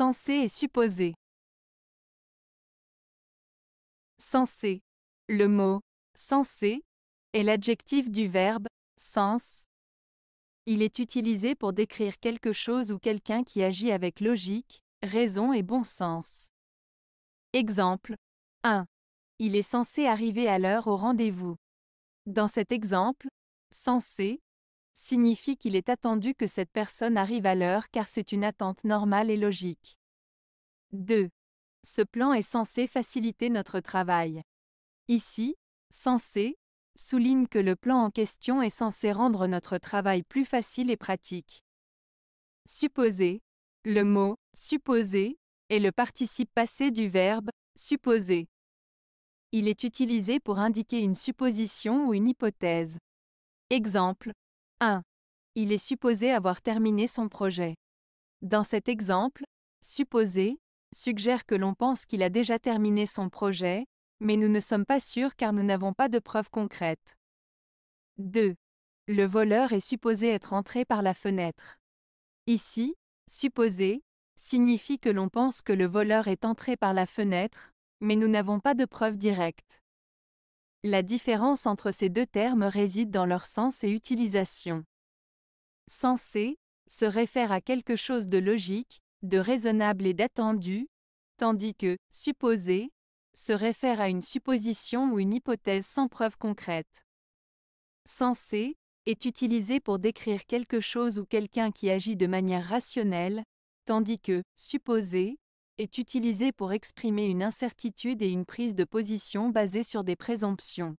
Censé et supposé. Censé. Le mot censé est l'adjectif du verbe sens. Il est utilisé pour décrire quelque chose ou quelqu'un qui agit avec logique, raison et bon sens. Exemple 1. Il est censé arriver à l'heure au rendez-vous. Dans cet exemple, censé signifie qu'il est attendu que cette personne arrive à l'heure car c'est une attente normale et logique. 2. Ce plan est censé faciliter notre travail. Ici, censé souligne que le plan en question est censé rendre notre travail plus facile et pratique. Supposer. Le mot supposer est le participe passé du verbe supposer. Il est utilisé pour indiquer une supposition ou une hypothèse. Exemple 1. Il est supposé avoir terminé son projet. Dans cet exemple, supposer » suggère que l'on pense qu'il a déjà terminé son projet, mais nous ne sommes pas sûrs car nous n'avons pas de preuves concrètes. 2. Le voleur est supposé être entré par la fenêtre. Ici, supposé signifie que l'on pense que le voleur est entré par la fenêtre, mais nous n'avons pas de preuves directes. La différence entre ces deux termes réside dans leur sens et utilisation. Sensé se réfère à quelque chose de logique, de raisonnable et d'attendu, tandis que supposé se réfère à une supposition ou une hypothèse sans preuve concrète. Sensé est utilisé pour décrire quelque chose ou quelqu'un qui agit de manière rationnelle, tandis que supposé est utilisé pour exprimer une incertitude et une prise de position basée sur des présomptions.